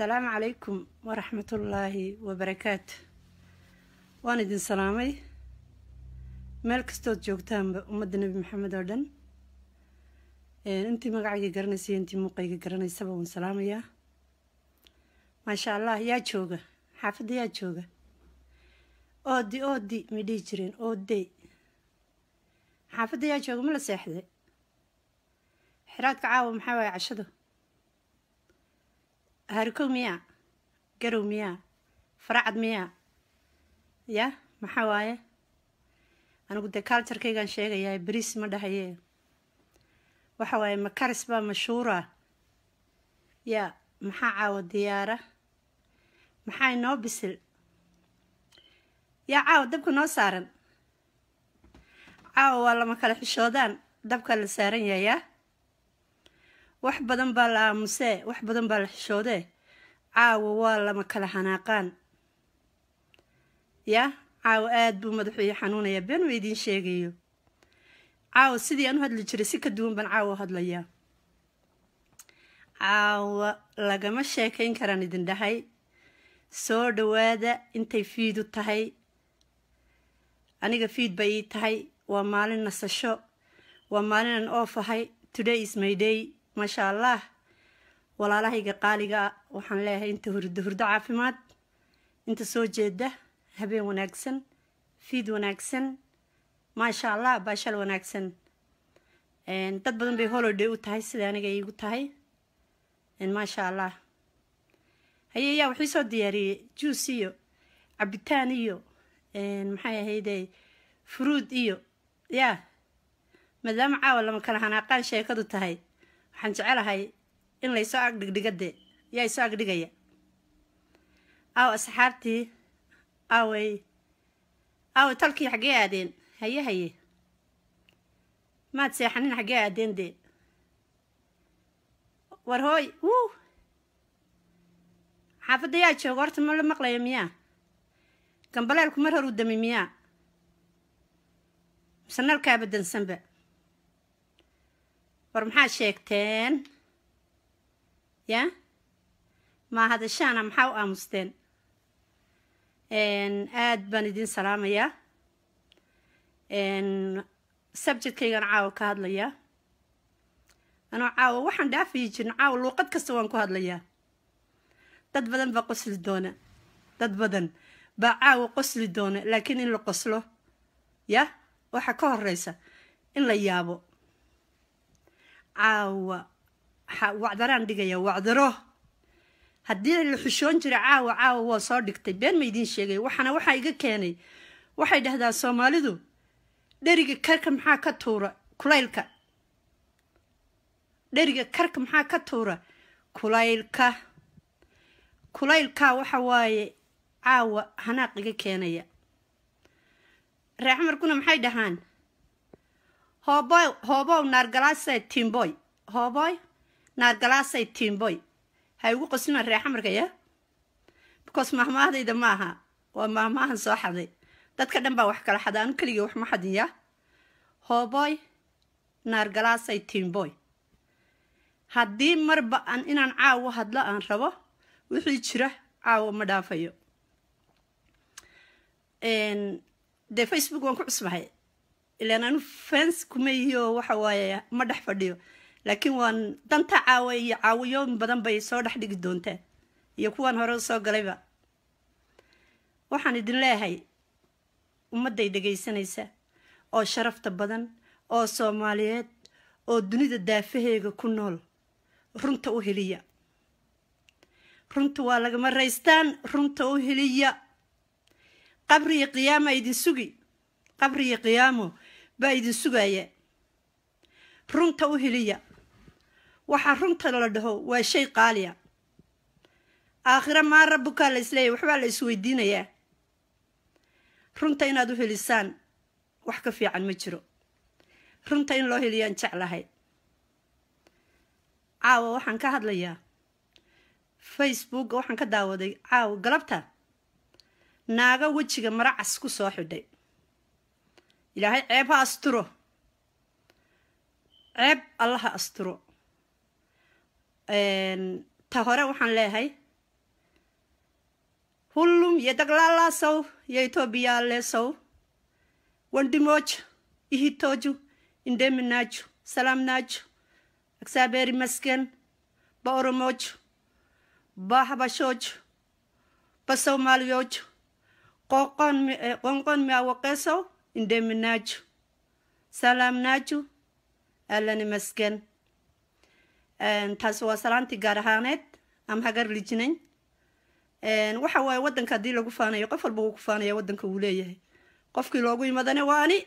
asalaamu calaykum waraxmatullaahi wabarakaatu waan idin salaamay meel kastood joogtaanba ummadda nebi maxamed oo dhan intii magacayga garanaysa intii muuqayga garanaysaba waan salaamayaa maasha allah yaa jooga xaafadda yaa jooga oodi oodi may dhihi jireen oodey xaafadda yaa jooga ma la seexday xiraadka caawa maxaa waaye cashada harikow miya garow miya faracad miya ya maxaa waaye anigu dee culturekaygaan sheegayaa beriis ma dhahaye waxa waaye makaris baa mashuura ya maxaa caawa diyaara maxaa inoo bisil yaa caawa dabka noo saaran caawa waa lama kala xishoodaan dabka la saaran yayaa wax badan baa la aamusee wax badan baa la xishoodee caawa waa lama kala xanaaqaan yah caawa aada buu madaxuu ii xanuunayaa been idiin sheegayo caawa sidii aan u hadli jiray si ka duwan baan caawa u hadlayaa caawa lagama sheekayn karaan idin dhahay soo dhawaada intay fiid u tahay aniga fiid bay ii tahay waa maalin nasasho waa maalin aan oof ahay today is my day maasha allah walaalahayga qaaliga ah, waxaan leeyahay inta hurdo hurdo caafimaad inta soo jeeda habeen wanaagsan fiid wanaagsan maasha allah baashal wanaagsan dad badan bay holiday u tahay sida aniga igu tahay maasha allah hayeyaa yaa wuxuu soo diyaariyey juice iyo cabitaan iyo maxay ahayde fruud iyo yaa maadaama caawa lama kala hanaaqaan sheekadu tahay waxaan jecelahay in laysoo agdhigdhigade yaa isoo agdhigaya aw asxaabtii aaway aaway talkii xaggee aadeen haye haye maad seexanin xaggee aadeen dee war hooy wuu xaafadda yaa jooga horta ma la maqlayo miyaa gambaleelku mar hor u dami miyaa misanalkaa badansanba war maxaa sheegteen ya ma hadashaana maxaa u aamusteen aad baan idin salaamayaa subjectkaygan caawa ka hadlayaa anoo caawa waxaan dhaafiyi jirin caawa luuqad kasta waan ku hadlayaa dad badan baa qosli doona dad badan baa caawa qosli doona laakiin in la qoslo ya waxaa ka horeysa in la yaabo caawa wacdaraan dhigaya wacdaro haddii la xushoon jiray caawa caawa waa soo dhigtay been ma idiin sheegay waxaana waxaa iga keenay waxay dhahdaa soomaalidu dheriga karka maxaa ka tuura kulaylka dheriga karka maxaa ka tuura kulaylka kulaylkaa waxa waaye caawa hanaaq iga keenaya reexmarkuna maxay dhahaan hooboy hoobow naargalaasay timboy hooboy naargalaasay timboy ha ugu qosliman reexa markaya because mahmahdayda ma aha waa mahmaahan soo xaday dadka dhan baa wax kala xada anu keliga wax ma xadiya hooboy naargalaasay timboy haddii marba aan inaan caawo hadlo aan rabo wixii jira caawo ma dhaafayo de facebook waan ku cusbahay ilaan anu fans kuma yihioo waxa waaye ma dhex fadhiyo laakiin waan danta caawa iyo caawiyooyin badan bay soo dhex dhigi doontaa iyo kuwaan hore soo galayba waxaan idin leeyahay ummadday dhegaysanaysa oo sharafta badan oo soomaaliyeed oo dunida daafaheega ku nool runta u heliya runta waa lagama raystaan runta u heliya qabriyo qiyaamo idin sugi qabriyo qiyaamo baa idin sugaaya runta u heliya waxaa runta la dhaho waa shay qaaliya aakhiro maa rabbukaa la isleeyahy waxbaa la isweydiinayaa runta inaad u helisaan wax ka fiican ma jiro runta in loo heliyaan jeclahay caawa waxaan ka hadlayaa facebook waxaan ka daawaday caawa galabta naago wejiga maracas ku soo xidhay ilaahay ceeb ha asturo ceeb allaha asturo ta hore waxaan leeyahay hullum iyo daglaalasow iyo etoobiyalesow wandimoojo ihitooju indeminaaju salaamnaajo agsaaberi masken ba oromoojo ba habashoojo ba soomaaliyojo qonqon miawaqeesow eh, እንደምናችሁ ሰላም ናችሁ? አለን ይመስገን። taasi waa salaantii gaar ahaaneed ama hagar liji nañ waxa waaye waddanka haddii lagu faanayo qof walba wuu ku faanaya waddanka wuu leeyahay qofkii loogu yimadane waa ani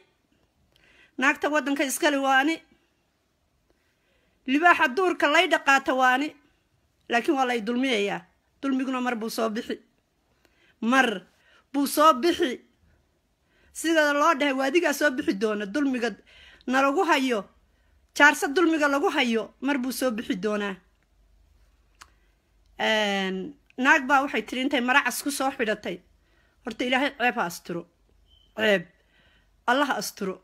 naagta waddanka iskale waa ani libaaxa duurka laydha qaata waa ani laakiin waa lay dulmiyayaa dulmiguna mar buu soo bixi mar buu soo bixi sida loo dhahay waadigaa soo bixi doona dulmiga na lagu hayo jaarsa dulmiga lagu hayo mar buu soo bixi doonaa naag baa waxay tiri intay maracas ku soo xidhatay horta ilaahay ceeb ha asturo ceeb allaha asturo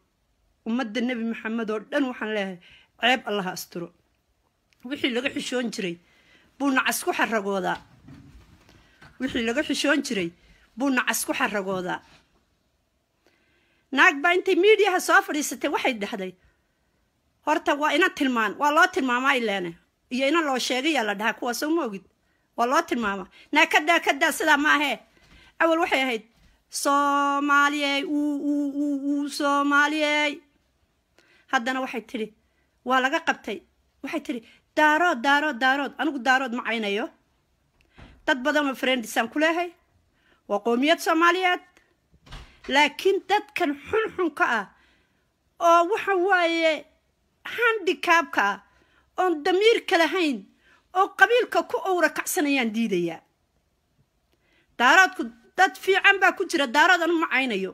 ummadda nebi maxamed oo dhan waxaan leeyahay ceeb allaha asturo wixii laga xishoon jiray buu nacas ku xaragoodaa wixii laga xishoon jiray buu nacas ku xaragoodaa naag baa intay miidiyaha soo fadhiisatay waxay dhahday horta waa ina tilmaan waa loo tilmaamaa ileene iyo ina loo sheegayaa la dhahaa kuwaas uma ogid waa loo tilmaama naakadaa kadaa sidaa ma ahee awal waxay ahayd soomaaliyey u soomaaliyey haddana waxay tidhi waa laga qabtay waxay tidhi daarood daarood daarood anigu daarood ma caynayo dad badanoo friendisaan ku leehay waa qoomiyad soomaaliyeed laakiin dadkan xunxunka ah oo waxa waaye handikaabka ah oon damiirka lahayn oo qabiilka ku owra kacsanayaan diidayaa daaraadku dad fiican baa ku jira daaraad anu ma caynayo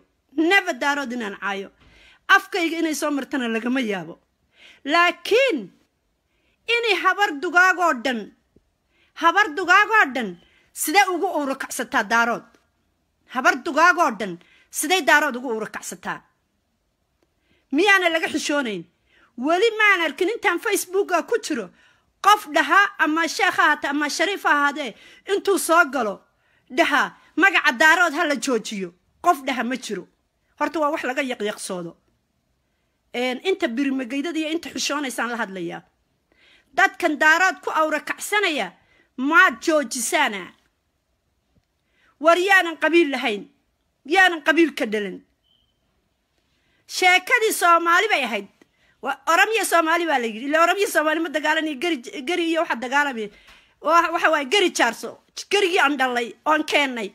neva daarood inaan caayo afkayga inay soo martana lagama yaabo laakiin inay habar dugaagoo dhan habar dugaagoo dhan sidee ugu owra kacsataa daarood habar dugaagoo dhan siday daarood ugu urakacsataa miyaana laga xishoonayn weli maan arkin intaan facebooka ku jiro qof dhaha ama sheekh ha ahaatee ama shariif ahaadee intuu soo galo dhahaa magaca daarood ha la joojiyo qof dhaha ma jiro horta waa wax laga yaqyaqsoodo inta birimageydad iyo inta xishoonaysaan la hadlayaa dadkan daarood ku awrakacsanaya maad joojisaana war yaanan qabiil lahayn miyaanan qabiil ka dhalan sheekadii soomaali bay ahayd oramiya soomaali baa la yidhi ila oromya soomaali ma dagaalanay geri iyo waxa dagaalamay waxa waaye geri jaarso gerigii aan dhallay oon keennay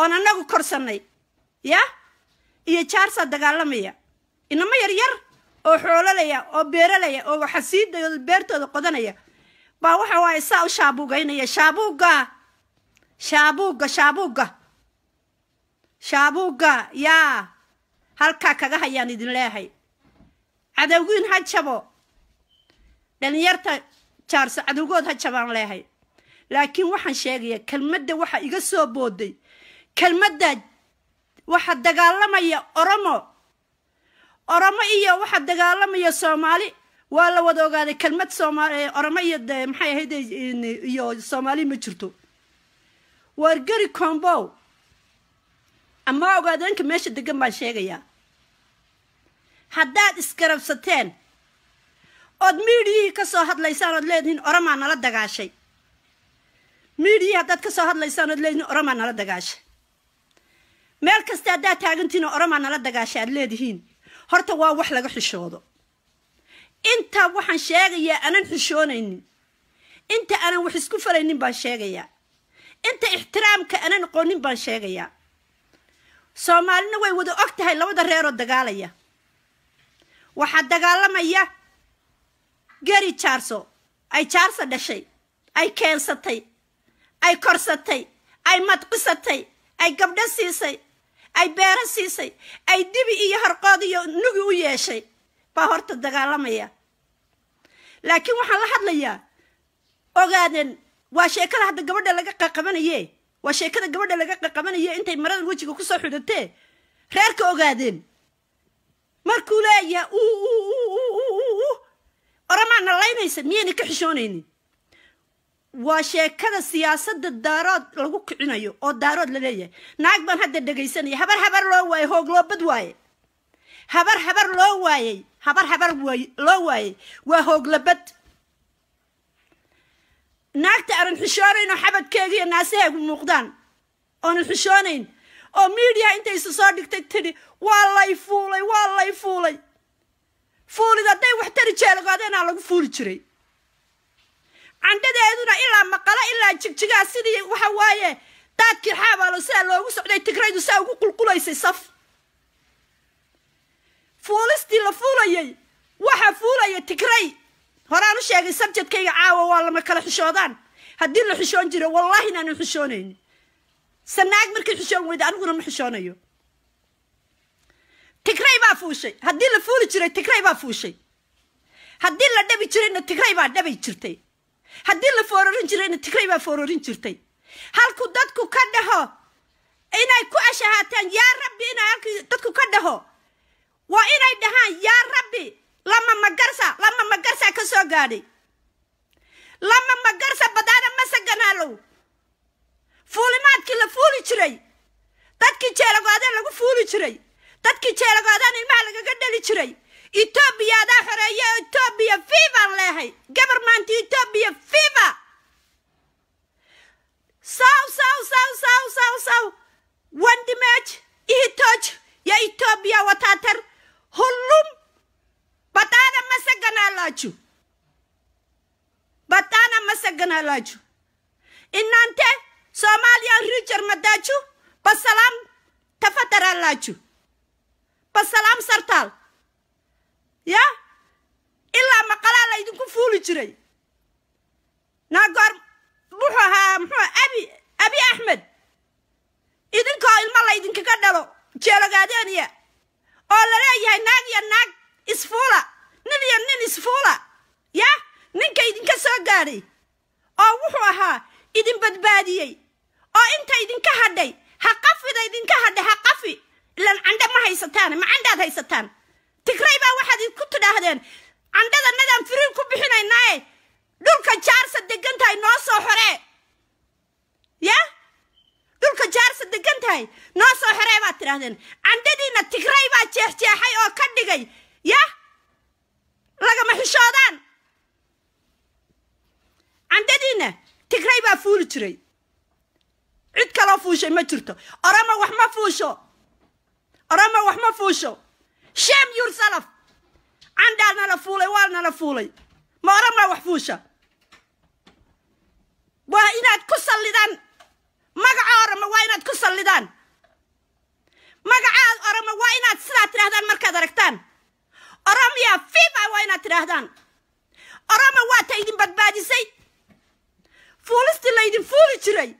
oon annagu korsannay ya iyo jaarsaa dagaalamaya inamo yar yar oo xoolalaya oo beeralaya oo xasiidayoo beertooda qodanaya baa waxa waaye saa u shaabuugaynaya shaabuugga shaabuugga shaabuugga shaabuugga yaa halkaa kaga hayaan idin leehay cadowgiin ha jabo dhalinyarta jaarso cadowgood ha jabaan leehay laakiin waxaan sheegayaa kelmadda waxa iga soo booday kelmadda waxa dagaalamaya oromo oromo iyo waxa dagaalamaya soomaali waa la wada ogaaday kelmad soomaali eh, oromo iyo maxay ahayd eh, iyo soomaali ma jirto waargeri combow ama ogaadeenka meesha degan baan sheegayaa haddaad isgarabsateen ood miidhiyihii ka soo hadlaysaan ood leedihiin oramaa nala dagaashay miidhiyihii haddaad ka soo hadlaysaan ood leedihiin oramaa nala dagaashay meel kasta haddaad taagantihin oramaa nala dagaashay aad leedihiin horta waa wax laga xishoodo intaa waxaan sheegayaa anan xishoonaynin inta aanan wax isku falaynin baan sheegayaa inta ixtiraamka anan aqoonin baan sheegayaa soomaalina way wada og tahay labada reeroo dagaalaya waxaa dagaalamaya geri jaarso ay jaarso dhashay ay keensatay ay korsatay ay madqisatay ay gabdho siisay ay beero siisay ay dibi iyo harqood iyo nugi u yeeshay baa horta dagaalamaya laakiin waxaan la hadlayaa ogaadeen waa sheekada hadda gabadha laga qaqabanaye waa sheekada gabadha laga qaqabanayo intay maradan wejiga kusoo soo xidhatee reerka ogaadeen markuu leeyaa oramaa nalaynaysa miyayna ka xishoonaynin waa sheekada siyaasadda daarood lagu kicinayo oo daarood la leeyahay naag baan hadda dhegaysanaya habar habar loo waayey hoogloobad waaye habar habar loo waayey habar habar loo waayey waa hooglabad naagta aanan xishoonayn oo xabadkeega iyo naasaheegu muuqdaan oonan xishoonayn oo miidiya inta soo dhigtay tidhi waa lay fuulay waa lay fuulay fuulid hadday wax tari jeelagoodeenaa lagu fuuli jiray candhadeeduna ilaa maqalo ilaa jigjigaa sidii waxa waaye daadkii xaabaalo sidaa loogu socday tigraydu saa ugu qulqulaysay saf fuulistii la fuulayay waxa fuulaya tigray horaan u sheegay sabjadkayga caawa waa lama kala xishoodaan haddii la xushoon jiro wallaahi inaanu xishoonayn sanaag markay xishoon weyda aniguna ma xishoonayo tigray baa fuushay haddii la fuuli jiray tigray baa fuushay haddii la dhabi jirayna tigray baa dhabi jirtay haddii la foororin jirayna tigray baa foororin jirtay halku dadku ka dhaho inay ku ashahaataan yaa rabbi inay halku dadku ka dhaho waa inay dhahaan yaa rabbi lama magarsa lama magarsa ka gaadhay lama magarsa badaana masaganaalow fuulimaadkii la fuuli jiray dadkii jeelagoodaan lagu fuuli jiray dadkii jeelagoodaan ilmaha lagaga dhali jiray etoobiya adaa xoreeya etoobiya fivan leehay gobarmanti etoobiya fiva saw saw saw saw saw saw wandimej itoj ya etoobiya wataatar hullum በጣም አመሰግናላችሁ። በጣም አመሰግናላችሁ። እናንተ ሶማሊያን ልጅ እርመዳችሁ በሰላም ተፈጠራላችሁ። በሰላም ሰርታል ያ ኢላ መቀላ ላይ ድንኩ ፉሉ ጅረይ ናጓር ሙሐሃ ሙሐ አቢ አቢ አሕመድ idinka ilma laydinkaga dhalo jeelogaadeeniya oo laleeyahay naag iyo naag isfuula nin iyo nin isfuula ya ninka idinka soo gaadhay oo wuxuu ahaa idin badbaadiyey oo inta idinka hadhay ha qafida idinka hadhay ha qafi ilaan candha ma haysataan ma candhaad haysataan tigray baa waxaad ku tidhaahdeen candhada nadaan firiir ku bixinaynaaye dhulka jaarsa degan tahay noo soo xoree ya dhulka jaarsa degan tahay noo soo xoree baad tidhaahdeen candhadiina tigray baa jeexjeexay oo ka dhigay ya lagama xishoodaan candadiinna tigray baa fuuli jiray cid kaloo fuushay ma jirto orama wax ma fuusho orama wax ma fuusho sham yourself candaa nala fuulay waa nala fuulay ma orama wax fuusha waa inaad ku sallidaan magaca orama waa inaad ku sallidaan magacaad orama waa inaad sidaa tidhaahdaan markaad aragtaan oromia fima waa inaad tidhaahdaan oromo waata idin badbaadisay fuulistii laydin fuuli jiray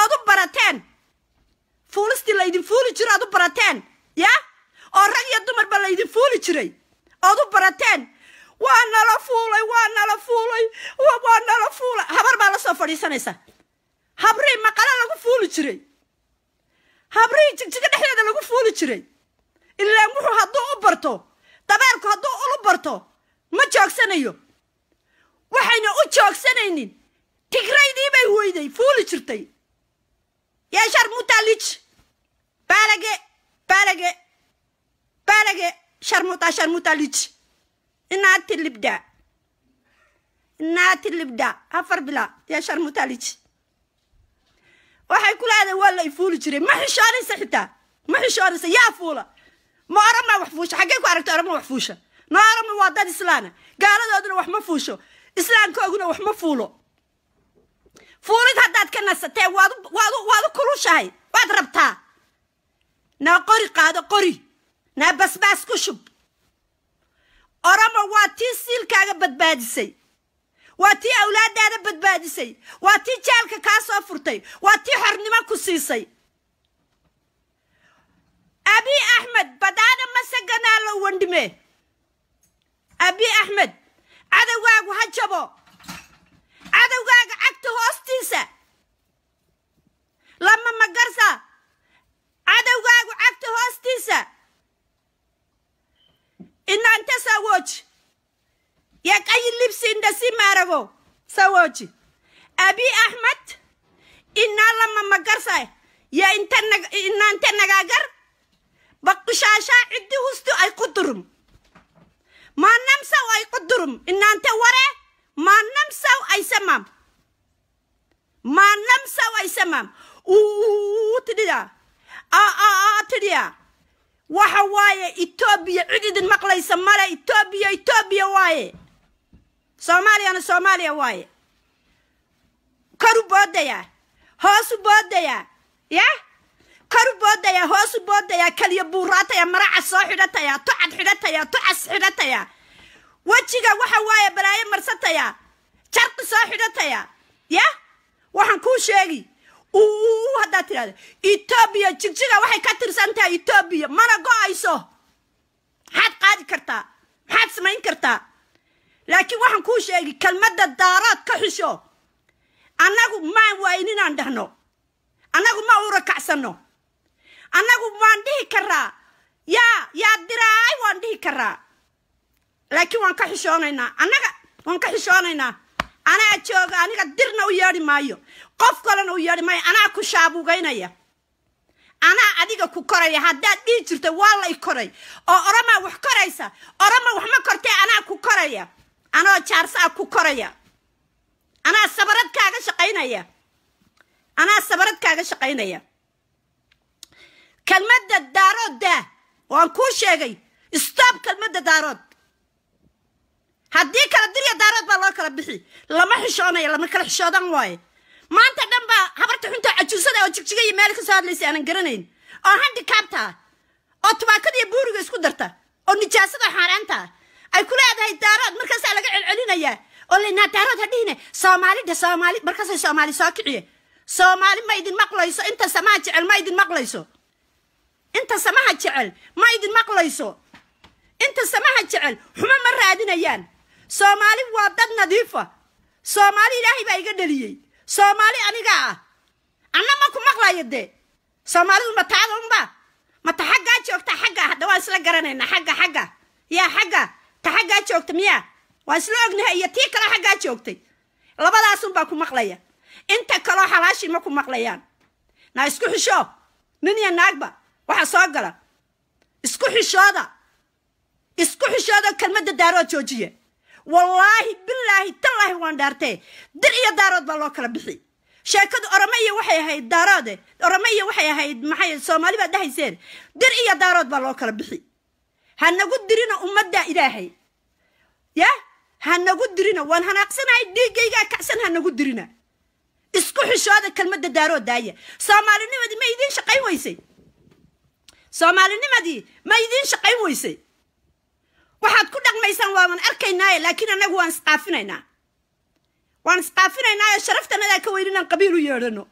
ood u barateen fuulistii laydin fuuli jiray ood u barateen ya oo rag iyo dumarba laydin fuuli jiray ood u barateen waa nala fuulay waa nala fuulay waa nala fuulay habar baa la soo fadhiisanaysa habrii maqalo lagu fuuli jiray habrii jigjiga dhexdeeda lagu fuuli jiray ilaan wuxuu hadduu u barto dabeelku hadduu ulu barto ma joogsanayo waxayna u joogsanaynin tigraydii bay weyday fuuli jirtay yeeshar mutalij baalage baalage baalage sharmuta sharmutalij inaati libda inaati libda afar bila yaa mutalij waxay ku leedahay waa la fuuli jiray ma xishoonaysa xitaa ma xishoonaysa yaa fuula ma orama wax fuusha xaggee ku aragta orama wax fuusha noo orama waa dad islaana gaaladooduna wax ma fuusho islaankooguna wax ma fuulo fuulid haddaad ka nasatee waad u kulushahay waad rabtaa naa qori qaado qori naa basbaas ku shub orama waa tii siilkaaga badbaadisay waa tii awlaadaada badbaadisay waa tii jaalka kaa soo furtay waa tii xornimo ku siisay wandhime abi axmed cadowgaagu ha jabo cadowgaaga cagta hoostiisa lama magarsa cadowgaagu cagta hoostiisa inaante sawooji yaqayi libsi indhasi maarago sawooji abi axmed inaa lama magarsa ya inaante nagaagar baq ciddi hustu ay ku durum maannamsaw ay ku durum inaante ware maannamsaw ay samaam maannamsaw ay samaam uu tidhida tidhiya waxa waaye etoobiya cid idin maqlaysa male etoobiya etoobiya waaye soomaaliyana soomaaliya waaye karu boodaya hoosu boodaya yah karu boodaya hoosu boodaya kaliya buuraataya maraca soo xidhataya tocad xidhataya tocas xidhataya wejiga waxa waaye balaayo marsataya jarqi soo xidhataya ya waxaan kuu sheegi u haddaad tidhahda etoobiya jigjiga waxay ka tirsan tahay etoobiya mana go-ayso maxaad qaadi kartaa maxaad samayn kartaa laakiin waxaan kuu sheegi kelmadda daaraad ka xusho annagu maan waayin inaan dhahno annagu ma u rakacsanno annagu waan dhihi karaa yaa yaa diraay waan dhihi karaa laakiin waan ka xishoonaynaa annaga waan ka xishoonaynaa anaa jooga aniga dirna u yeedhi maayo qof kalena u yeedhi maayo anaa ku shaabugaynaya anaa adiga ku koraya haddaad dhihi jirto waa lay koray oo oramaa wax koraysa orama waxma kortee anaa ku koraya anoo jaarsaa ku koraya anaa sabarad kaaga shaqaynaya anaa sabarad kaaga shaqaynaya kelmadda daarood waan kuu sheegay stoob kelmadda daarood haddii kala dirya daarood baa loo kala bixi lama xishoonayo lama kala xishoodan waaye maanta dhan baa habarta xunta cajuusada oo jigjigaiyo meel kasoo soo hadlaysa aanan garanayn oo handikaabta oo tubaakada buuriga isku darta oo nijaasada xaaraanta ay ku leedahay daarood markaasaa laga celcelinayaa oo laynaa daarood ha dhihine soomaalidha soomaali markaasay soomaali soo kiciye soomaali ma idin maqlayso inta samaa jecel ma idin maqlayso inta samaha jecel ma idin maqlayso inta samaha jecel xumo ma raadinayaan soomaali waa dad nadiifa ah. soomaali ilaahay baa iga dhaliyey soomaali anigaa ah anna ma ku maqlayo dee soomaalidu ma taada unba mata xaggaa joogta xagga hadda waan isla garanaynaa xagga xagga yaa xagga ta xaggaa joogta miyaa waa isla ognahay iyo tii kale xaggaa joogtay labadaasun baa ku maqlaya inta kaloo xalaashii ma ku maqlayaan na isku xisho nin iyo naagba waxaa soo gala isku xishooda isku xishooda kelmadda daarood joojiya wallaahi bilaahi tallaahi waan dhaartee dir iyo daarood baa loo kala bixi sheekadu orome waxay ahayd daaroode orome waxay ahayd maxay soomaali baad dhahayseen dir iyo daarood baa loo kala bixi ha nagu dirina ummadda ilaahay ya ha nagu dirina waan hanaaqsanahay dhiiggaygaa kacsan ha nagu dirina isku xishooda kelmadda daarood daaya soomaalinimadi ma idiin shaqayn weysay soomaalinimadii ma idiin shaqayn weysay waxaad ku dhaqmaysaan waawan arkaynaaye laakiin annagu waan isqaafinaynaa waan isqaafinaynaaye sharaftanadaa ka weyn inaan qabiil u yeedhano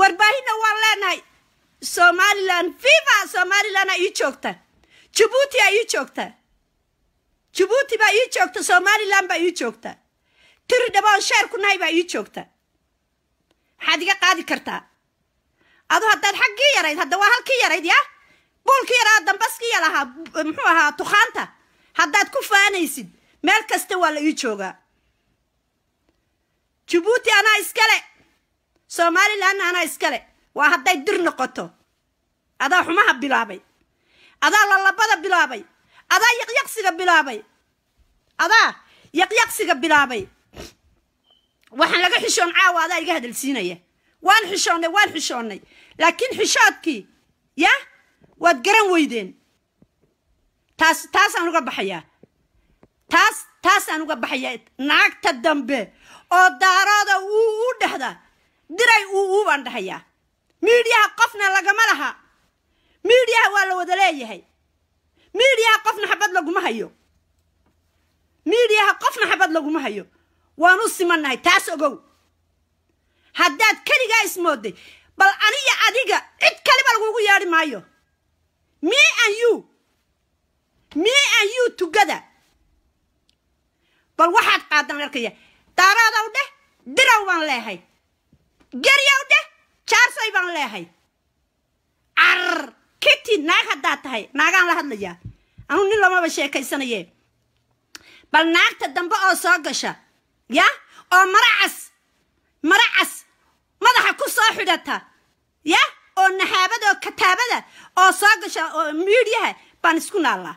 warbaahinna waan leenahay somalilan viva somalilan aa ii joogta jibuuti aa ii joogta jabuuti baa ii joogta somalilan baa ii joogta tiri sheerku sheerkunahay baa ii joogta maxaad iga qaadi kartaa adu haddaad xaggii yarayd hadda waa halkii yarayd ya buulkii yaraa dambaskii yalahaa muxuu ahaa tukaanta haddaad ku faanaysid meel kasta waa la ii joogaa jabuuti anaa iskale somalilanna anaa iskale waa hadday dir noqoto adaa xumaha bilaabay adaa lalabada bilaabay adaa yaqyaqsiga bilaabay adaa yaqyaqsiga bilaabay waxaan laga xishoon caawa adaa iga hadalsiinaya waan xishoonnay waan xishoonnay laakiin xishaabkii ya waad garan weydeen taas taasaan uga baxayaa taas taasaan uga baxayaa naagta dambe oo daarooda uu u dhexda diray uu uu baan dhahayaa miidhiyaha qofna lagama laha miidhiyaha waa la wada leeyahay miidhiyaha qofna xabad laguma hayo miidiyaha qofna xabad laguma hayo waan u simannahay taas ogow haddaad keligaa ismooday bal aniyo adiga cid kaliba lagugu yeedhi maayo me and you me and you tugada bal waxaad qaadan arkaya daaraadow dheh diraw baan leehay geryow dheh jaarsoy baan leehay carr kiti naag haddaad tahay naagaan la hadlayaa anuu nin lamaba sheekaysanaye bal naagta dambe oo soo gasha ya oo maracas maracas madaxa ku soo xidhata ya oo naxaabada oo kataabada oo soo gasha oo miidhyaha baan isku naallaa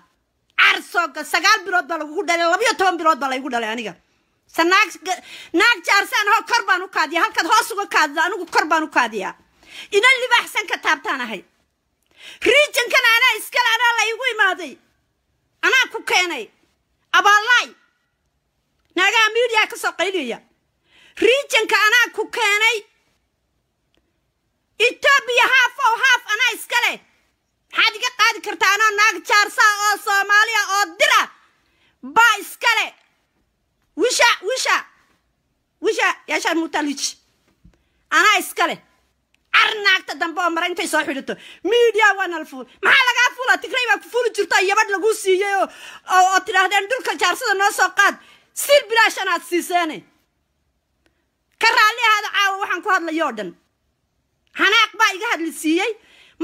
carsooga sagaal bilood baa lagugu dhalay labayo toban bilood baa laygu dhalay aniga se naag jaarsaan hoo kor baan u kaadiya halkaad hoos uga kaadida anigu kor baan u kaadiyaa ina libaaxsan ka taabtaan ahay riijankana anaa iskale anaa la imaaday anaa ku keenay abaalaay naagaha miidhiyaa ka soo qayliyaya riijanka anaa ku keenay etoobiya haaf ow haaf anaa iska leh maxaad iga qaadi kartaa anoo naag jaarsaa oo soomaaliya oo dira baa iska leh wisha wisha wisha yaashaan mutalij anaa iska leh car naagta dambe oo mara intay soo xidhato miidiya waa nala fuul maxaa lagaa fuula tigray baa ku fuuli jirta yabadh laguu siiyey oo oo tidhaahdeen dhulka jaarsada noo soo qaad sir bilaashanaad anaad siiseene ka raallihaada caawa waxaan ku o dhan xanaaq baa iga hadli siiyey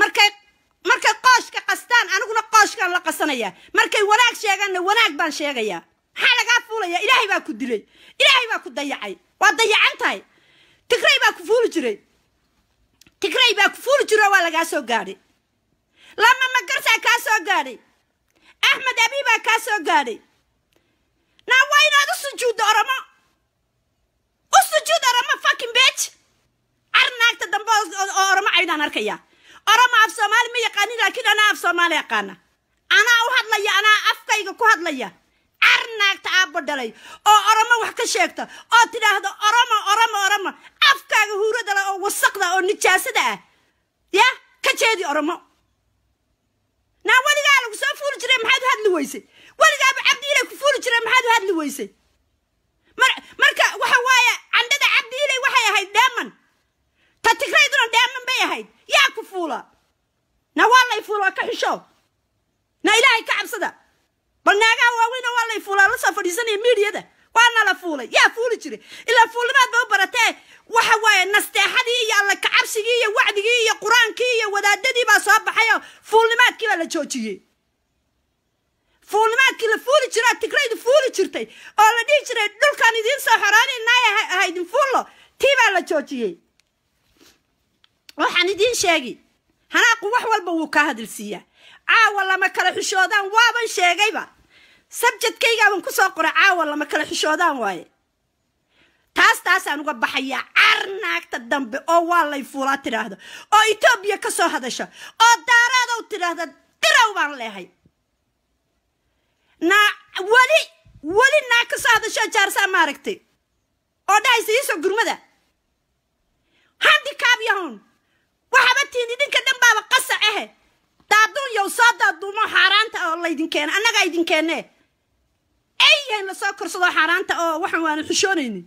markay markay qooshka qastaan aniguna qooshkaan la qasanayaa markay wanaag sheegaanna wanaag baan sheegayaa maxaa lagaa fuulayaa ilaahay baa ku dilay ilaahay baa ku dayacay waa dayacan tahay tigray baa ku fuuli jiray tigray baa ku fuuli jiro waa lagaa soo gaadhay lama magarsaa kaa soo gaadhay ahmed abi baa kaa soo gaadhay naa waa inaad u sujuuddo oromo dambe oroma caydaan arkaya oromo af soomaali ma yaqaanin laakiin anaa af soomaali yaqaana anaa u hadlaya anaa afkayga ku hadlaya car naagta aabbo dhalay oo oromo wax ka sheegta oo tidhaahdo oromo oromo oromo afkaaga huuradala oo wasaqda oo nijaasada ah ya ka jeedi oromo naa weligaa lagu soo fuuli jira maxaad u hadli weysay weligaaba cabdiilay ku fuuli jira maxaad u hadli weysay marka waxa waaye candhada cabdiilay waxay ahayd dheeman ta tigrayduna dheeman bay ahayd yaa ku fuula na waa lay fuulaa ka xisho na ilaahay ka cabsada bal naagaa waaweyna waa lay fuulaa la soo fadhiisanaya miidiyada waa nala fuulay yaa fuuli jiray ilaa fuulnimaad ba u baratee waxa waaye nasteexadii iyo alla kacabsigii iyo wacdigii iyo qur-aankii iyo wadaadadii baa soo baxay oo fuulnimaadkii baa la joojiyey fuulnimaadkii la fuuli jiraa tigraydu fuuli jirtay oo la dhihi jiray dhulkaan idiin soo xoraanaynaayo ha idin la joojiyey waxaan idiin sheegi hanaaqu wax walba wuu kaa hadalsiiyaa caawa lama kala xushoodaan waaban sheegayba sabjadkaygaaban ku soo qoray caawa lama kala xushoodaan waaye taas taasaan uga baxayaa car naagta dambe oo waa lay fuulaa tidhaahdo oo etoobiya ka soo hadasha oo daaraadow tidhaahda dirow baan leehay naa weli weli naag ka soo hadashoo jaarsaa maaragtay oo dhahaysa iisoo gurmada handicab yahon waxaaba tiin idinka dhan baaba qasac ahe daaduun yow soo daaduumo xaaraanta oo laydinkeena annagaa idin idinkeennee ayyayn la soo korsadoo xaaraanta oo waxaan waanu xushoonaynin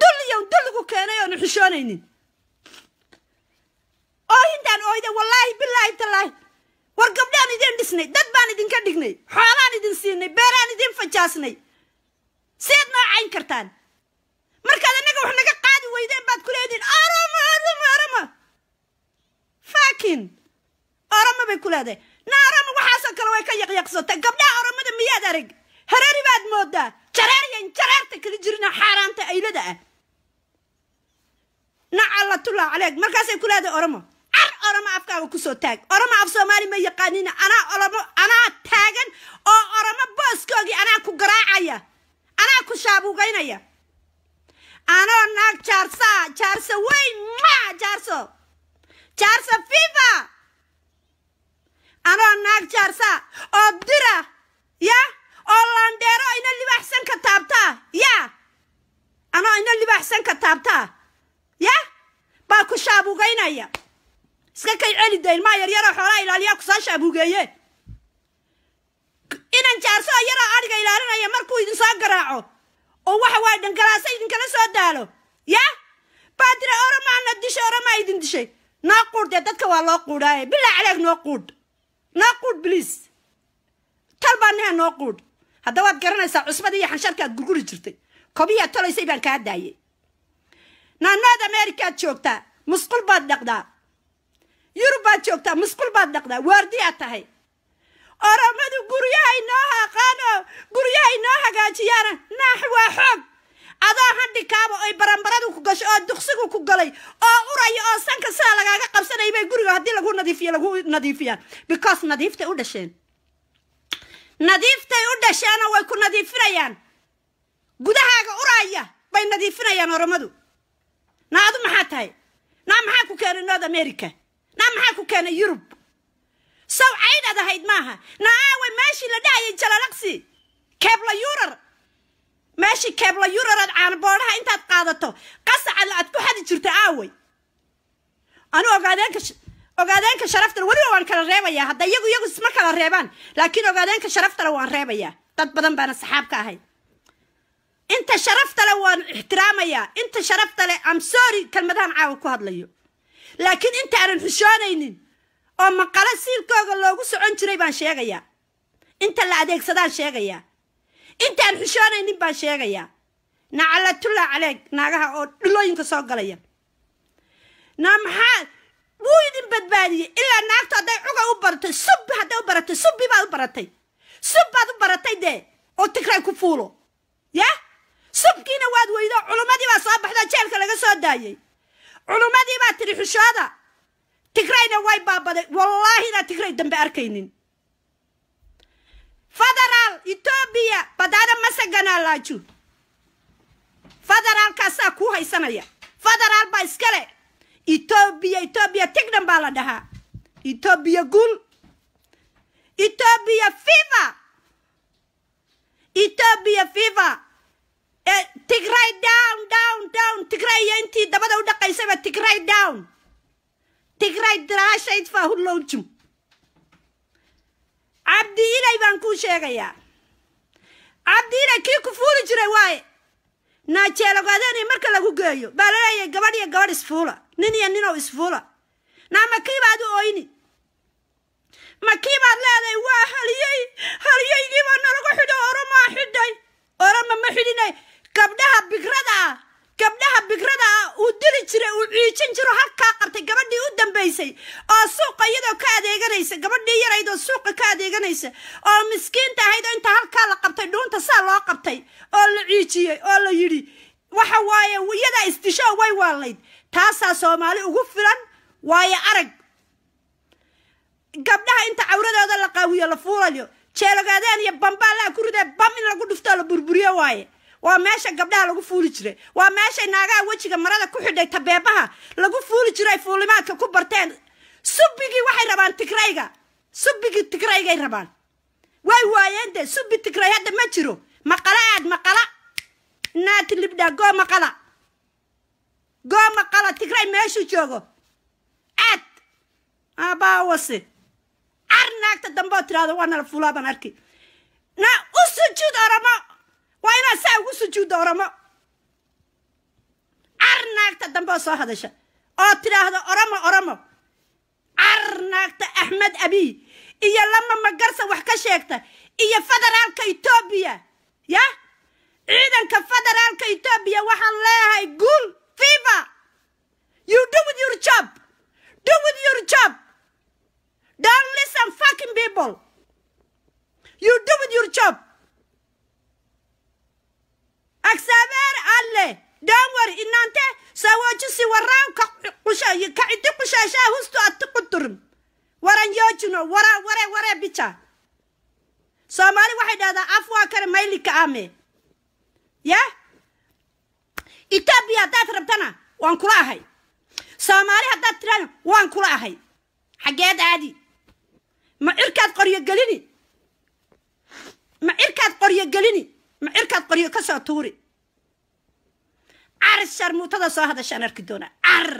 dulliyown dulligu keenay oonu xushoonaynin oohindaan ooyde wallaahi bilaahi talaahi war gabdhaan idin dhisnay dad baan idinka dhignay xoolaan idin siinay beeraan idin fajaasnay sideed noo cayn kartaan markaad annaga wax naga weydeen baad ku leedihin arama arama arama fakin arama bay ku leedahay na arama waxaasoo kale way ka yaqyaqsatay gabdhaha aramada miyaad arag hareeri baad moodaa jaraaryan jareerta kala jirina xaaraanta aylada ah nacalatulla caleeg markaasay ku leedahay oramo car oramo afkaaga kusoo taag oramo af soomaali ma yaqaanina anaa oramo anaa taagan oo oramo booskoogii anaa ku garaacaya anaa ku shaabuugaynaya anoo naag jaarsa jaarso weyn maa jaarso jaarsa fifa anoo naag jaarsa oo dira ya oo landheero ina libaxsan ka taabtaa ya anoo ina libaaxsan ka taabtaa ya baa ku shaabugaynaya iska kay celi dayn maa yaryaroo xoolaa ilaaliyaa ku shaabugeeye shaabugeeyeen inan jaarso iyadoo adhiga ilaalinaya markuu idin soo garaaco oo waxa waaye dhangalaaso idinkala soo daalo ya yaa baadira na dishay oramaa idin dishay naa quudh dee dadka waa loo quudhaaye bilaa caleeg noo quudh noo quudh biliis talbaa niha noo quudh hadda waad garanaysaa cusbada iyo xansharkaad gurguri jirtay kobiyaa tolaysay baan kaa daayay naa naanood amerikaad joogtaa musqul baad dhaqdaa yurub baad joogtaa musqul baad dhaqdaa waardiyaad tahay oromadu guryahay noo haqaano guryahay noo hagaajiyaana naax waa xoog adoo hadhi kaaba oy baranbaradu ku gashay oo duqsigu ku galay oo uraya oo sanka sida lagaaga qabsanay bay guriga haddii lagu nadiifiy lagu nadiifiyaan because nadiiftay u dhasheen nadiiftay u dhasheeno way ku nadiifinayaan gudahaaga uraya bay nadiifinayaan oromadu naadu maxaa tahay naa maxaa ku keenay north america naa maxaa ku keenay yurub sawca inaad ahayd maaha naaawe meeshii la dhahayay jalalaqsi keebla yurar meeshii keebla yuraraad caanboodhaha intaad qaadato qasacala aad ku xadi jirto aawey anu ogaadeenka ogaadeenka sharaftale weliba waan kala reebayaa hadda iyagu iyagu isma kala reebaan laakiin ogaadeenka sharaftale waan reebayaa dad badan baana saxaabka ahay inta sharaftale waan ixtiraamayaa inta sharaftale amsoori kelmadahan caawa ku hadlayo laakiin inta aanan xushoonaynin oo maqalo siilkooga loogu socon jiray baan sheegayaa inta la adeegsadaan sheegayaa intaan xushoonaynin baan sheegayaa nacalatullaa caleeg naagaha oo dhulooyinka soo galaya naa maxaa wuu idin badbaadiyey ilaa naagtu hadday cuga u baratay subbi hadday u baratay subbi baad u baratay sub baad u baratay dee oo tigray ku fuulo yah subkiina waad weydo culummadii baa soo baxda jeelka laga soo daayey culummadii baa tidhi xushooda tigrayna way baabaday wallaahi inaad tigray dambe arkaynin federaal etoobiya badaana masaganaa laaju federaalkaasaa kuu haysanaya federaal baa iskale etoobiya etoobiya tigdhan baa la dhahaa etoobiya guul etoobiya fifa etoobiya fiva eh, tigray down down down tigrayya intii dabada u dhaqaysayba tigray down tigrayd daraashayd fahurlowjum cabdi ilay baan kuu sheegayaa cabdi ilay kii ku fuuli jiray waaye naajeelogaadeenii marka lagu geeyo baa laleeyay gabadh iyo gabadh isfuula nin iyo ninow isfuula naa makiibaad u oyni ma kii baad leeday waa haliyey haliyeygiibaa nalagu xidho oroma xidhay oroma ma xidhinay gabdhaha bigrada ah gabdhaha bigrada uu dili jiray uu ciijin jiro halkaa qabtay gabadhii u dambaysay oo suuqa iyadoo ka adeeganaysa gabadhii yarayd oo suuqa ka adeeganaysa oo miskiinta ahayd oo inta halkaa la qabtay dhuunta saa loo qabtay oo la ciijiyey oo la yidhi waxa waaye iyadaa isdisho way waalayd taasaa soomaali ugu filan waayo arag gabdhaha inta cawradooda la qaawiyo la fuulayo jeelogaadeen iyo bambaa ku ridee bam in lagu dhuftoo la burburiyo waaye waa meesha gabdhaha lagu fuuli jiray waa meeshay naagaha wejiga marada ku xidhay tabeebaha lagu fuuli jiray fuulimaadka ku barteen subigii waxay rabaan tigrayga subbigii tigraygay rabaan way waayeen dee subi tigray hadda ma jiro maqala aad maqala naati libdha goo maqala goo maqala tigray meeshuu joogo aad abaawase ar naagta damboo tiraahdo waa nala fuulaabaan arki na u sujuud oromo waa inaad saa ugu sujuuddo oramo car naagta dambe oo soo hadasha oo tidhaahdo oramo oramo car naagta axmed abiy iyo lama magarsa wax ka sheegta iyo federaalka etoobiya ya ciidanka federaalka etoobiya waxaan leeyahay guul fiva you do with your job do with your job don't listen fucking people you do with your job እግዚአብሔር አለ። ደወር እናንተ ሰዎቹ ሲወራው ከእድ ቆሻሻ hustu አትቆጥርም። ወረኞቹ ነው ወራ ወሬ ወሬ ብቻ ሶማሊ waxay dhahdaa afwaa kale maylika ame ya etoobiya haddaad rabtana waan kula ahay soomaali haddaad tidhahda waan kula ahay xaggeed aadi ma cirkaad qoryogelini ma cirkaad qoryogelini ma cirkaad qoryo ka soo tuuri car sharmuutada soo hadashaan arki doonaa car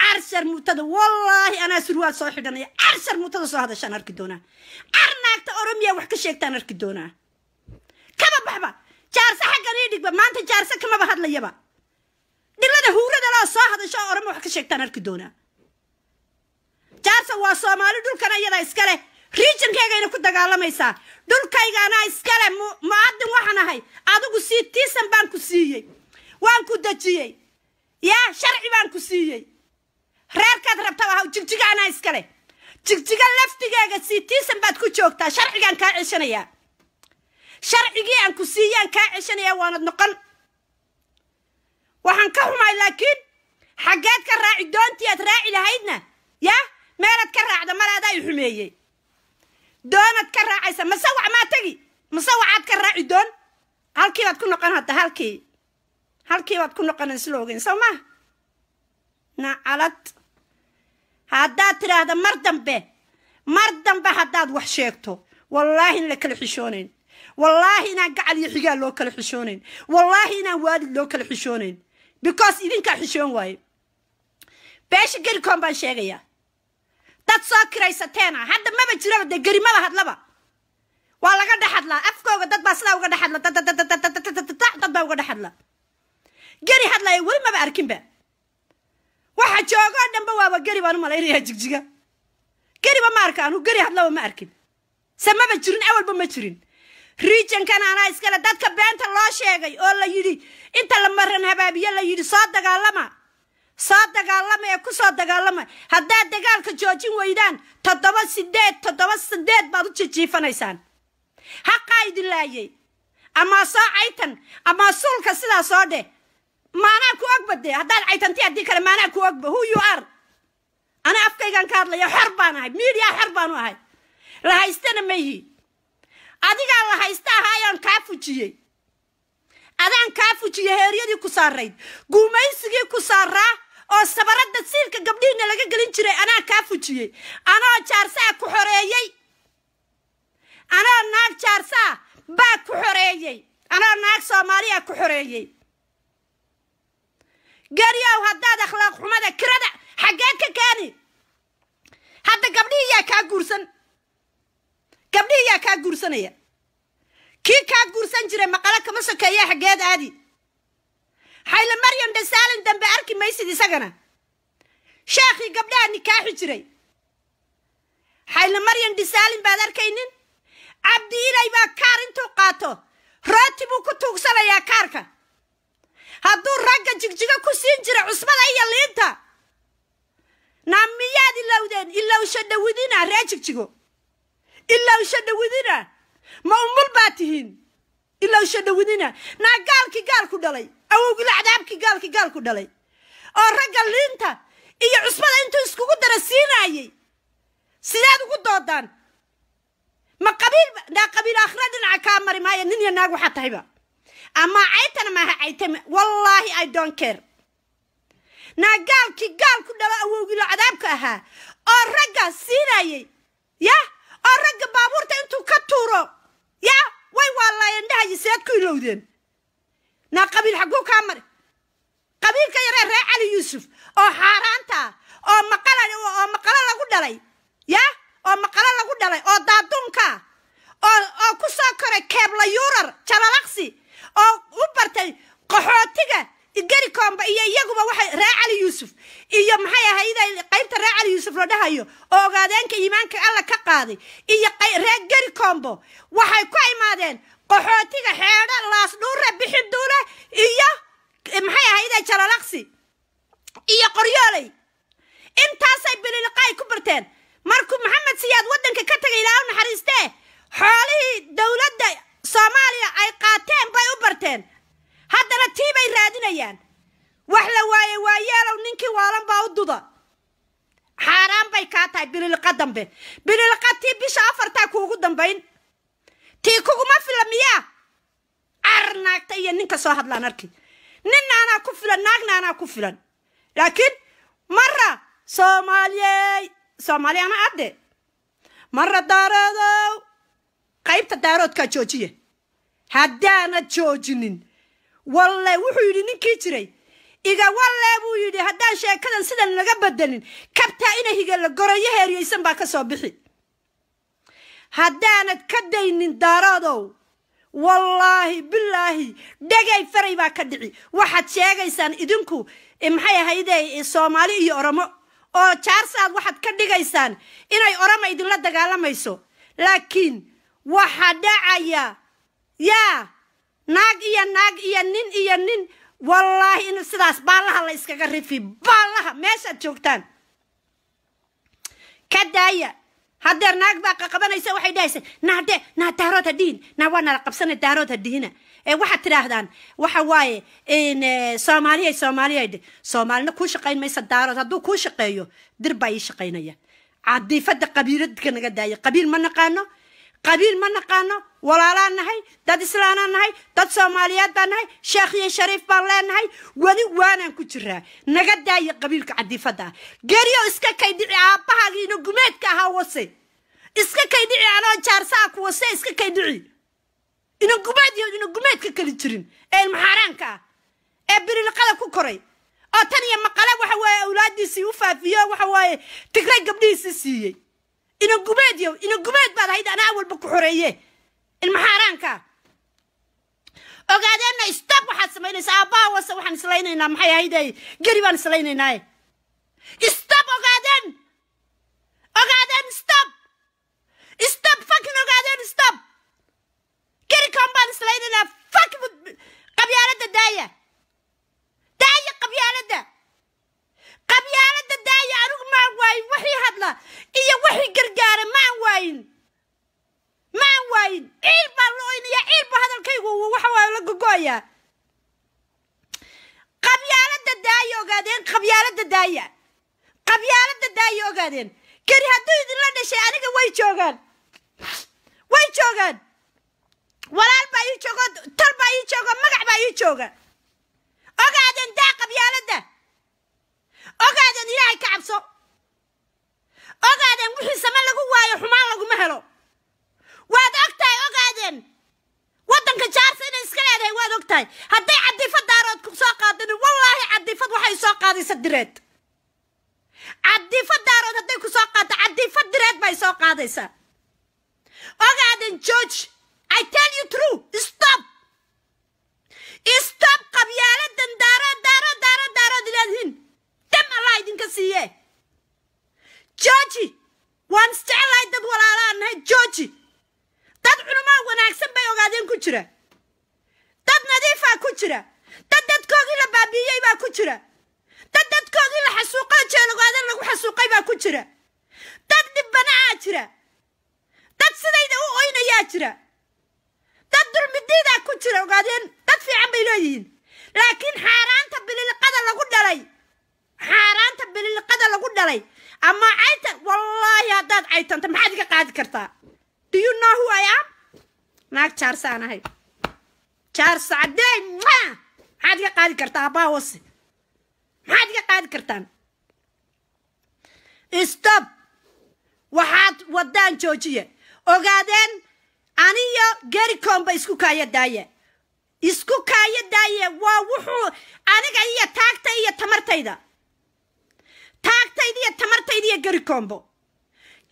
car sharmuutada wallaahi anaa surwaad soo xidhanaya car sharmuutada soo hadashaan arki doonaa car naagta oromiya wax ka sheegtaan arki doonaa kaba baxba jaarse xaggan ii dhigba maanta jaarse kamaba hadlayaba dhilada huuradalaa soo hadasho oo oromo wax ka sheegtaan arki doonaa jaarse waa soomaali dhulkana iyadaa iska leh riijankeygaayna ku dagaalamaysaa dhulkayga anaa iskale muadin waxaan ahay adigu sii tiisan baan ku siiyey waan ku dejiyey yaa sharci baan ku siiyey reerkaad rabta aha jigjiga anaa iskale jigjiga laftigeega sii tiisan baad ku joogtaa sharcigaan kaa ceshanayaa sharcigii aan ku siiyaan kaa ceshanayaa waanad noqon waxaan ka xumaay laakiin xaggeed ka raaci doontii aad raaci lahaydna yaa meelaad ka raacda male adaa i xumeeyey doonaad ka raacaysa masawac maa tegi masawacaad ka raaci doon halkiibaad ku noqon hadda halkii halkiibaad ku noqonan si ogeyn soo maa nacalad haddaad tidhaahda mar dambe mar dambe haddaad wax sheegto wallaahi in la kala xishoonayn wallaahi inaan gacal iyo xigaa loo kala xishoonayn wallaahi inaan waalid loo kala xishoonayn because idinkaa xishoon waayo beesha geli koon baan sheegayaa dad soo kiraysateena hadda maba jiraba dee maba hadlaba waa laga dhex hadlaa afkooga dad baa sidaa uga dhex hadla dad baa uga dhex hadla geri hadlaya weli maba arkinba waxa joogoo dhanba waaba geri baan u jigjiga geriba ma arka anu geri hadlaba ma arkin se maba jirin awalba ma jirin regionkan anaa iskale dadka beenta loo sheegay oo la yidhi inta la maran habaabiye la yidhi soo dagaalama soo dagaalamaya kusoo dagaalama haddaad dagaalka joojin weydaan toddoba sideed toddoba sideed baad u jijiifanaysaan ha idin laayay amaa soo caytan amaa suulka sidaa soo dheh maanaa ku ogba dee haddaad caytanti haddii kale maanaa ku ogba who you are ana afkaygan ka hadlaya xor baan ahay miidiyaa xor baanu ahay la haystana mayhi adigaa la haysta ahaayoon kaa fujiyey adaan kaa fujiyey heeryadii ku saarayd gumaysigii ku saaraa oo sabarada siilka gabdhihiina laga gelin jiray anaa kaa fujiyey anoo jaarsaa ku xoreeyey anoo naag jaarsaa baa ku xoreeyey anoo naag soomaaliya ku xoreeyey geeryow haddaad akhlaaq xumada kirada xaggeed ka keeni hadda gabdhihii yaa kaa guursan gabdhihii yaa kaa guursanaya kii kaa guursan jiray maqalo kama sokeeya xaggeed aadi xayle maryam dhasaalin dambe arki maysid isagana sheekhii gabdhaha nikaaxi jiray xayle maryam dhasaalin baad arkaynin cabdi ilay baa kaar intuu qaato rooti buu ku tuugsanayaa kaarka hadduu ragga jigjigo ku siin jira cusbada iyo liinta naa miyaad ilowdeen ilowsho dhawidina ree jigjigo ilowsho dhawidina ma umul baa tihiin ilowsho dhawidina naa gaalkii gaalku dhalay awowgii la cadaabkii gaalkii gaalku dhalay oo ragga liinta iyo cusbada intuu iskugu dara siinaayey sidaad ugu doodaan ma qabiil naa qabiil aakhira dhinaca kaa mari maayo nin iyo naag waxaa tahayba ama caytana maaha cayta wallaahi i don care naa gaalkii gaalku dhalo awowgii lo cadaabka ahaa oo ragga siinaayey ya oo ragga baabuurta intuu ka tuuro ya way waalaayeen dhahayi sidaad ku ilowdeen naa qabiil xagguu kaa mari qabiilka yaree reer cali yuusuf oo xaaraanta oo maqala oo maqalo lagu dhalay ya oo maqalo lagu dhalay oo daaduunka oo oo ku soo koray keebla yuurar jalalaqsi oo u bartay qaxootiga igeri iyo iyaguba waxay reer cali yuusuf iyo maxay ahayday qaybta reer cali yuusuf la dhahayo oo ogaadeenka iimaanka alla ka qaaday iyo reer geri waxay ku imaadeen qaxootiga xeedho laasdhuure bixinduule iyo maxay ahayde jalalaqsi iyo qoryooley intaasay bililiqaay ku barteen markuu maxamed siyaad waddanka ka tegay ilaa u naxariistee xoolihii dowladda soomaaliya ay qaateen bay u barteen haddana tii bay raadinayaan wax la waaye waayeelow ninkii waalan baa u duda xaaraan bay kaa tahay bililiqa dambe bililiqa tii bisha afartaa kuugu dambayn tii kuguma fila miyaa carar naagta iyo ninka soo hadlaan arkay ninna anaa ku filan naagna anaa ku filan laakiin marra soomaaliyey soomaali ama adde marra daaroodow qaybta daaroodkaa joojiya haddaanad joojinin walle wuxuu yidhi ninkii jiray iga walle buu yidhi haddaan sheekadan sidan laga bedelin kabtaa ina higa la gorayo heeriyaysan baa ka soo bixi haddaanad ka daynin daaraadow wallaahi bilaahi dhegay faray baa ka dhici waxaad sheegaysaan idinku eh, maxay ahaydee eh, soomaali iyo oromo oo jaarsaad waxaad ka dhigaysaan inay oromo idinla dagaalamayso laakiin waxaa dhacaya yaa naag iyo naag iyo nin iyo nin wallaahi in sidaas baallaha la yskaga rifi baallaha meeshaad joogtaan ka daaya هدير ناق بقى قبنا يسوي حي دايس نهدي نه دهروت الدين نوانا قبسنا دهروت الدينة إيه واحد تراهدان واحد واي إن سوماليا سوماليا سومالنا كوش قين ما يصد دهروت هدو كوش قيو دربا يشقينيا عدي فد قبيلة كنا قدايا قبير ما نقانو qabiil ma naqaano walaalaan nahay dad islaanaan nahay dad soomaaliyeed baan nahay sheekhiyo shariif baan leenahay weli waanaan ku jiraa naga daaya qabiilka cadiifadda ah geriyo iska kaydhici aabbahaagiina gumeedka ahaa wase iska kaydhici anoo jaarsaa ku wase iska kaydhici ina gumeediyo ina gumeedka kali jirin ee ilmaxaaraanka ah ee biriliqada ku koray oo tan iyo maqale waxa weeye awlaaddiisii u faafiyo waxa weeye tigray gabdhihiisii siiyey ino gubeed baad ahayd anaa walba ku xoreeye ilmaxaaraanka ogaadeenna stop waxaad samaynaysaa aabbaha wase waxaan islaynaynaa maxay ahayde geri baan islaynaynaa stop ogaadeen jira dad nadiifaa ku jira dad dadkoogii la baabiiyey baa ku jira dad dadkoogii la xasuuqo jeelgooda lagu xasuuqay baa ku jira dad dhibbanacaa jira dad sidayda u oynayaa jira dad dulmidiidaa ku jira ogaadeen dad fiican bay leeyihiin laakiin xaaraanta bililiqada lagu dhalay xaaraanta bililiqada lagu dhalay ama caytan wallaahi haddaad caytanta maxaad iga qaadi kartaa do you know who I am naag jaarse aan ahay jaarse caddey maxaad iga qaadi kartaa abaawase maxaad iga qaadi kartaan stob waxaad wadaan joojiya ogaadeen aniyo gerikoomba isku kaaya daaya isku kaaya daaye waa wuxuu aniga iyo taagta iyo tamartayda taagtayda iyo tamartayda iyo gerikombo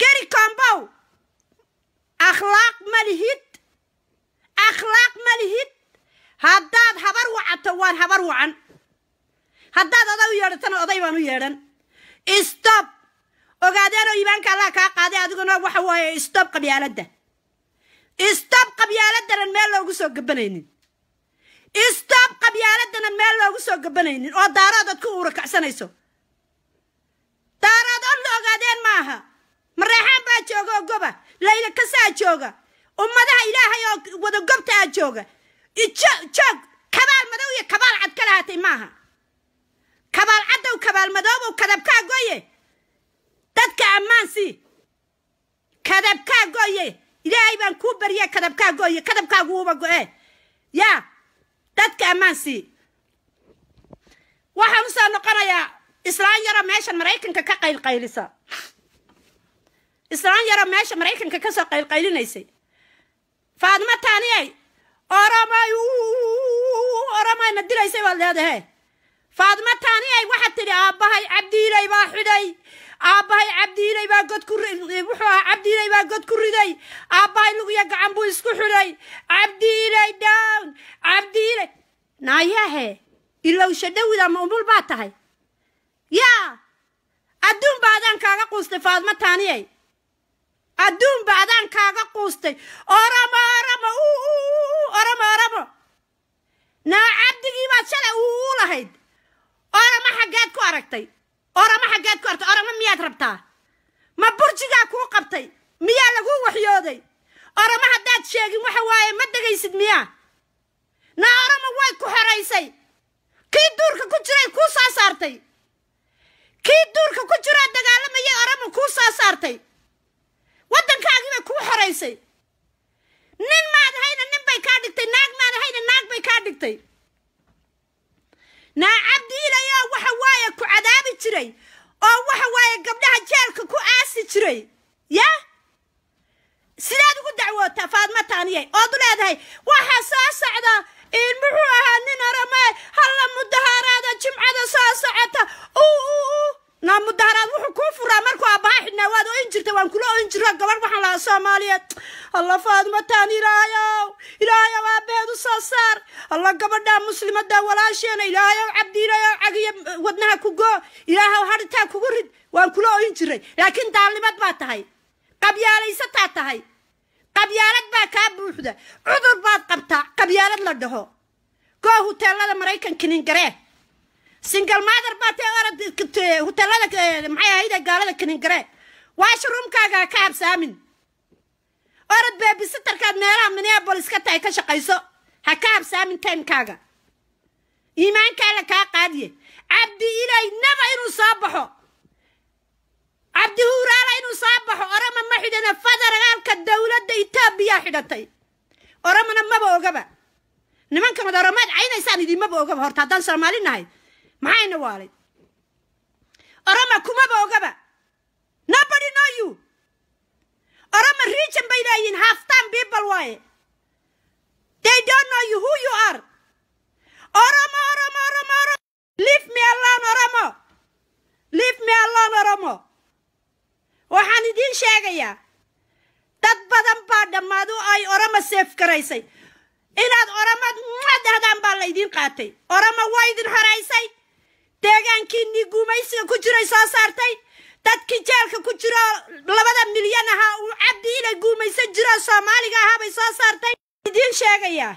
gerikombow akhlaaq malihid akhlaaq ma lihid haddaad habar wacato waan habar wacan haddaad oday u yeedhatana oday baan u yeedhan istob ogaadeenoo iimaanka allah kaa qaaday adiguna waxa waaye istob qabyaaladda istob qabyaaladdana meel loogu soo gabanaynin istob qabyaaladdana meel loogu soo gabanaynin oo daaraad ad ku uurakacsanayso daaraad on la ogaadeen maaha mareexaan baa jooga oo goba layla kasaa jooga ummadaha ilaahay oo wadagobta aa jooga joog kabaal madow iyo kabaal cad ka lahaatay maaha kabaal caddow kabaal madoobow kadabkaa gooye dadka ammaan sii kadabkaa gooye ilaahay baan kuu barya kadabkaa gooye kadabkaaguuba go-ee yaa dadka ammaan sii waxaan usoo noqonayaa islaan yaroo meeshan maraykanka ka qaylqaylisa islaan yaroo meesha maraykanka kasoo qaylqaylinaysay faadma taaniyey oromay oromayma dilaysay waad leedahe faadma taaniyey waxaad tidhi aabahay cabdiilay baa xidhay aabahay cabdiilay baa god ku wuxuu ahaa cabdiilay baa god ku riday aabahay lugiya gacan buu isku xidhay cabdiilay down cabdiilay naayahe ilowsha dhowida ma umul baa tahay yaa adduun baadaan kaaga quustay faadma taaniyey adduunba adaan kaaga quustay oramo oramo oramo oramo naa cabdigiibaad baad shalay uu lahayd orama xaggeed ku aragtay orama xaggeed ku aragtay oramo miyaad rabtaa ma burjigaa kuu qabtay miyaa lagu waxyooday oramo haddaad sheegin waxa waaye ma degaysid miyaa naa orama way ku xoraysay kii duurka ku jiray kuu soo saartay kii duurka ku jiraa dagaalamayay orama kuu soo saartay waddankaagiiba kuu xoraysay nin maad ahayna nin bay kaa dhigtay naag maad ahayna naag bay kaa dhigtay naa cabdiilayaa waxa waaye ku cadaabi jiray oo waxa waaye gabdhaha jeelka ku aasi jiray yaa sidaad ugu dacwootaa faadma aniyay ood u leedahay waxaa soo socda in muxuu ahaa nin arama halla mudahaaraada jimcada soo socota u u u naamudahanaad wuxuu kuu furaa markuu aabbaha xidhnaa waad oyn jirta waan kula oyn jiro gabadh waxaan lahaa soomaaliyeed alla faadmataan ilaayow ilaayow aabbaheed u soo saar alla gabadhaa muslimadda walaasheena ilaayow cabdiilayow cagiyo wadnaha kugoo ilaahow hadhitaa kugu rid waan kula oyn jiray laakiin daalnimad baa tahay qabyaalaysataa tahay qabyaalad baa kaa buuxda cudur baad qabtaa qabyaalad la dhaho goo huteelada maraykankaningaree سنجل مادر با تي ورد كنت هوتلالك معايا هيدا قالا لك كننقرا واش روم كاكا كاب سامن ورد بيبي ستر كاد نيرا من يا بوليس كتا كشقيسو ها كاب سامن تيم كاكا إيمان كالا كا قادية عبدي إلي نبا إنو صابحو عبدي هورالا إنو صابحو أرام ما حدنا فدر غال كالدولة دا يتاب بيا حدتي أرام أنا مبا أوقبا نمان كما دارو ماد عيني ساني دي مبا أوقبا هورتا دان سرمالي نهي maxayna waalid oroma kumaba ogaba nobody know you oroma region bay leeyihin half time waaye they don't know you who you are oromo oromo oromo oromo leave me alone oromo leave me alone oromo waxaan idiin sheegayaa dad badan baa dhammaadu ay oroma safe garaysay inaad oromad ma dahdaan baa la idiin qaatay oroma waa idin horaysay deegaankiinnii gumaysiga ku jiray soo saartay dadkii jeelka ku jiro labada milyan ahaa uu cabdi inay guumaysan jiroo soomaaliga ahaabay soo saartay idiin sheegayaa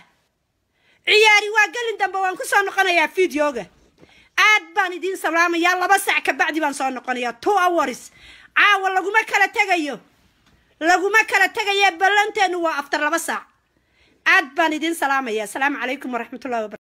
ciyaari waa gelin dambe waan ku soo noqonayaa fideoga aad baan idiin salaamayaa laba saac ka bacdi baan soo noqonayaa two hours caawa laguma kala tegayo laguma kala tegaye ballanteennu waa aftar laba saac aad baan idiin salaamayaa asalaamu calaykum waraxmatullahi wabara